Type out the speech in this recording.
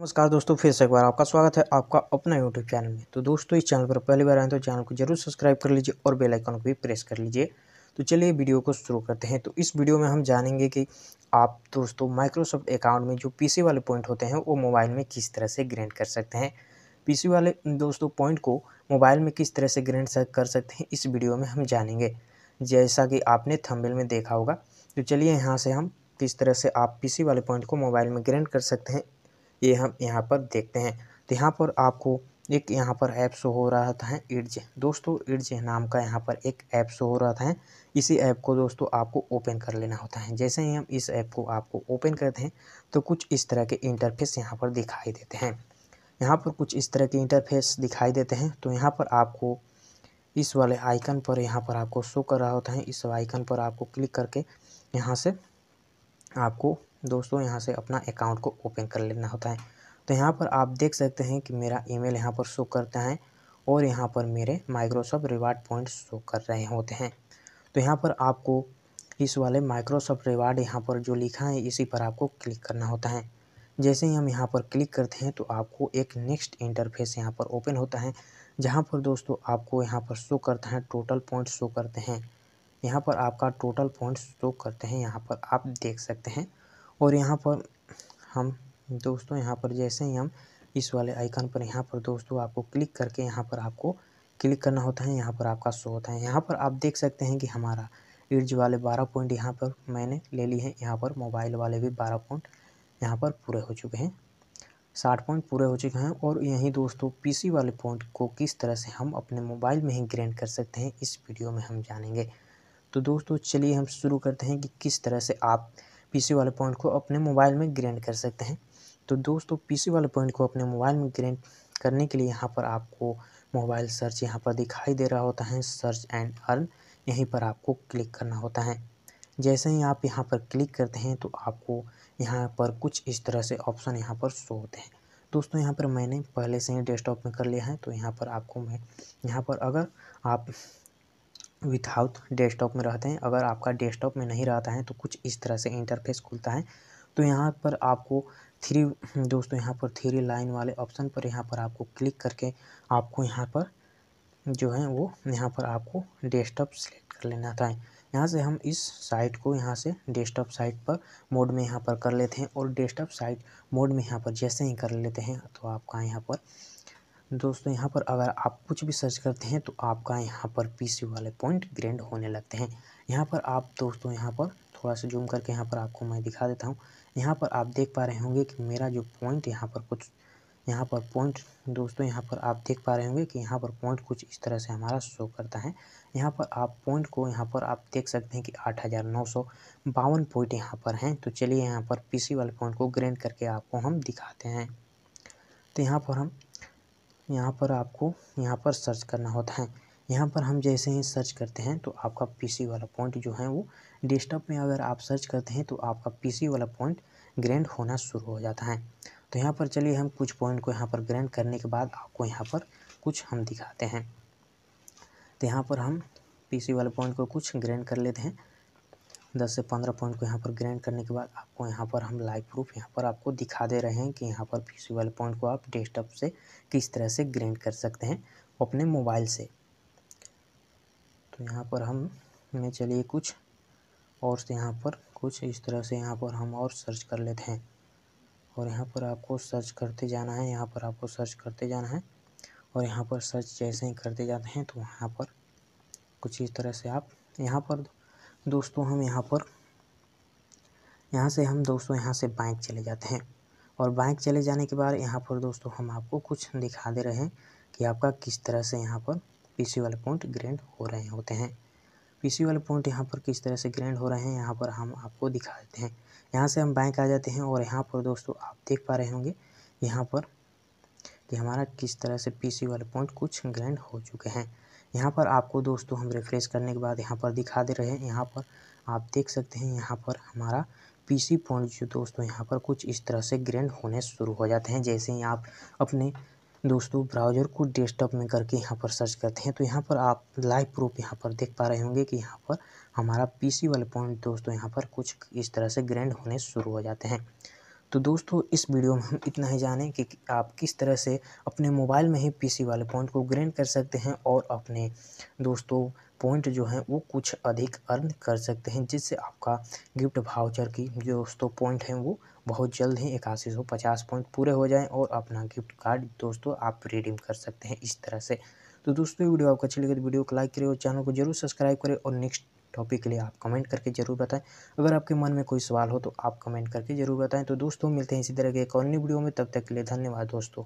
नमस्कार दोस्तों फिर से एक बार आपका स्वागत है आपका अपना यूट्यूब चैनल में तो दोस्तों इस चैनल पर पहली बार आए तो चैनल को जरूर सब्सक्राइब कर लीजिए और बेल आइकन को भी प्रेस कर लीजिए तो चलिए वीडियो को शुरू करते हैं तो इस वीडियो में हम जानेंगे कि आप दोस्तों माइक्रोसॉफ्ट अकाउंट में जो पी वाले पॉइंट होते हैं वो मोबाइल में किस तरह से ग्रेंट कर सकते हैं पी वाले दोस्तों पॉइंट को मोबाइल में किस तरह से ग्रेंट कर सकते हैं इस वीडियो में हम जानेंगे जैसा कि आपने थम्बिल में देखा होगा तो चलिए यहाँ से हम किस तरह से आप पीसी वाले पॉइंट को मोबाइल में ग्रेंट कर सकते हैं ये हम यहाँ पर देखते हैं तो यहाँ पर आपको एक यहाँ पर ऐप शो हो रहा था इर्ज दोस्तों इर्ज नाम का यहाँ पर एक ऐप शो हो रहा था इसी ऐप को दोस्तों आपको ओपन कर लेना होता है जैसे ही हम इस ऐप को आपको ओपन करते हैं तो कुछ इस तरह के इंटरफेस यहाँ पर दिखाई देते हैं यहाँ पर कुछ इस तरह के इंटरफेस दिखाई देते हैं तो यहाँ पर आपको इस वाले आइकन पर यहाँ पर आपको शो कर रहा होता है इस आइकन पर आपको क्लिक करके यहाँ से आपको दोस्तों यहाँ से अपना अकाउंट को ओपन कर लेना होता है तो यहाँ पर आप देख सकते हैं कि मेरा ईमेल यहाँ पर शो करता है और यहाँ पर मेरे माइक्रोसॉफ्ट रिवार्ड पॉइंट्स शो कर रहे होते हैं तो यहाँ पर आपको इस वाले माइक्रोसॉफ्ट रिवार्ड यहाँ पर जो लिखा है इसी पर आपको क्लिक करना होता है जैसे ही हम यहाँ पर क्लिक करते हैं तो आपको एक नेक्स्ट इंटरफेस यहाँ पर ओपन होता है जहाँ पर दोस्तों आपको यहाँ पर शो करता है टोटल पॉइंट शो करते हैं यहाँ पर आपका टोटल पॉइंट शो करते हैं यहाँ पर आप देख सकते हैं और यहाँ पर हम दोस्तों यहाँ पर जैसे ही हम इस वाले आइकन पर यहाँ पर दोस्तों आपको क्लिक करके यहाँ पर आपको क्लिक करना होता है यहाँ पर आपका शो होता है यहाँ पर आप देख सकते हैं कि हमारा इर्ज वाले बारह पॉइंट यहाँ पर मैंने ले ली है यहाँ पर मोबाइल वाले भी बारह पॉइंट यहाँ पर पूरे हो चुके हैं साठ पॉइंट पूरे हो चुके हैं और यहीं दोस्तों पीसी वाले पॉइंट को किस तरह से हम अपने मोबाइल में ही ग्रैंड कर सकते हैं इस वीडियो में हम जानेंगे तो दोस्तों चलिए हम शुरू करते हैं कि किस तरह से आप पीसी वाले पॉइंट को अपने मोबाइल में ग्रैंड कर सकते हैं तो दोस्तों पीसी वाले पॉइंट को अपने मोबाइल में ग्रैंड करने के लिए यहाँ पर आपको मोबाइल सर्च यहाँ पर दिखाई दे रहा होता है सर्च एंड अर्न यहीं पर आपको क्लिक करना होता है जैसे ही आप यहाँ पर क्लिक करते हैं तो आपको यहाँ पर कुछ इस तरह से ऑप्शन यहाँ पर शो होते हैं दोस्तों यहाँ पर मैंने पहले से ही डेस्कटॉप में कर लिया है तो यहाँ पर आपको मैं यहाँ पर अगर आप विथआउट डेस्कटॉप में रहते हैं अगर आपका डेस्कटॉप में नहीं रहता है तो कुछ इस तरह से इंटरफेस खुलता है तो यहाँ पर आपको थ्री दोस्तों यहाँ पर थ्री लाइन वाले ऑप्शन पर यहाँ पर आपको क्लिक करके आपको यहाँ पर जो है वो यहाँ पर आपको डेस्कटॉप सेलेक्ट कर लेना था यहाँ से हम इस साइट को यहाँ से डेस्कटॉप साइट पर मोड में यहाँ पर कर लेते हैं और डेस्कटॉप साइट मोड में यहाँ पर जैसे ही कर लेते हैं तो आपका यहाँ पर दोस्तों यहाँ पर अगर आप कुछ भी सर्च करते हैं तो आपका यहाँ पर पीसी वाले पॉइंट ग्रैंड होने लगते हैं यहाँ पर आप दोस्तों यहाँ पर थोड़ा सा जूम करके यहाँ पर आपको मैं दिखा देता हूँ यहाँ पर आप देख पा रहे होंगे कि मेरा जो पॉइंट यहाँ पर कुछ यहाँ पर पॉइंट दोस्तों यहाँ पर आप देख पा रहे होंगे कि यहाँ पर पॉइंट कुछ इस तरह से हमारा शो करता है यहाँ पर आप पॉइंट को यहाँ पर आप देख सकते हैं कि आठ हज़ार नौ सौ बावन पॉइंट यहाँ पर हैं तो चलिए यहाँ पर पीसी वाले पॉइंट को ग्रैंड करके आपको हम दिखाते हैं तो यहाँ पर हम यहाँ पर आपको यहाँ पर सर्च करना होता है यहाँ पर हम जैसे ही सर्च करते हैं तो आपका पीसी वाला पॉइंट जो है वो डेस्कटॉप में अगर आप सर्च करते हैं तो आपका पीसी वाला पॉइंट ग्रैंड होना शुरू हो जाता है तो यहाँ पर चलिए हम कुछ पॉइंट को यहाँ पर ग्रैंड करने के बाद आपको यहाँ पर कुछ हम दिखाते हैं तो यहाँ पर हम पीसी वाले पॉइंट को कुछ ग्रैंड कर लेते हैं दस से पंद्रह पॉइंट को यहाँ पर ग्रैंड करने के बाद आपको यहाँ पर हम लाइव प्रूफ यहाँ पर आपको दिखा दे रहे हैं कि यहाँ पर सी वाले पॉइंट को आप डेस्कटॉप से किस तरह से ग्रैंड कर सकते हैं अपने मोबाइल से तो यहाँ पर हम में चलिए कुछ और से यहाँ पर कुछ इस तरह से यहाँ पर हम और सर्च कर लेते हैं और यहाँ पर आपको सर्च करते जाना है यहाँ पर आपको सर्च करते जाना है और यहाँ पर सर्च जैसे ही करते जाते हैं तो यहाँ पर कुछ इस तरह से आप यहाँ पर दोस्तों हम यहाँ पर यहाँ से हम दोस्तों यहाँ से बैंक चले जाते हैं और बैंक चले जाने के बाद यहाँ पर दोस्तों हम आपको कुछ दिखा दे रहे हैं कि आपका किस तरह से यहाँ पर पी सी वाले पॉइंट ग्रैंड हो रहे होते हैं पी सी वाले पॉइंट यहाँ पर किस तरह से ग्रैंड हो रहे हैं यहाँ पर हम आपको दिखा देते हैं यहाँ से हम बैंक आ जाते हैं और यहाँ पर दोस्तों आप देख पा रहे होंगे यहाँ पर कि हमारा किस तरह से पी सी वाले पॉइंट कुछ ग्रैंड हो चुके हैं यहाँ पर आपको दोस्तों हम रिफ्रेश करने के बाद यहाँ पर दिखा दे रहे हैं यहाँ पर आप देख सकते हैं यहाँ पर हमारा पीसी फोन जो दोस्तों यहाँ पर कुछ इस तरह से ग्रैंड होने शुरू हो जाते हैं जैसे ही आप अपने दोस्तों ब्राउज़र को डेस्कटॉप में करके यहाँ पर सर्च करते हैं तो यहाँ पर आप लाइव प्रूफ यहाँ पर देख पा रहे होंगे कि यहाँ पर हमारा पीसी वाले पॉइंट दोस्तों यहाँ पर कुछ इस तरह से ग्रैंड होने शुरू हो जाते हैं तो दोस्तों इस वीडियो में हम इतना ही जानें कि आप किस तरह से अपने मोबाइल में ही पीसी वाले पॉइंट को ग्रेंड कर सकते हैं और अपने दोस्तों पॉइंट जो हैं वो कुछ अधिक अर्न कर सकते हैं जिससे आपका गिफ्ट भाउचर की जो दोस्तों पॉइंट हैं वो बहुत जल्द ही इक्यासी सौ पचास पॉइंट पूरे हो जाएं और अपना गिफ्ट कार्ड दोस्तों आप रिडीम कर सकते हैं इस तरह से तो दोस्तों वीडियो आपको अच्छी लगे तो वीडियो को लाइक करें और चैनल को जरूर सब्सक्राइब करें और नेक्स्ट टॉपिक के लिए आप कमेंट करके ज़रूर बताएं अगर आपके मन में कोई सवाल हो तो आप कमेंट करके ज़रूर बताएं तो दोस्तों मिलते हैं इसी तरह के एक और न्यू वीडियो में तब तक के लिए धन्यवाद दोस्तों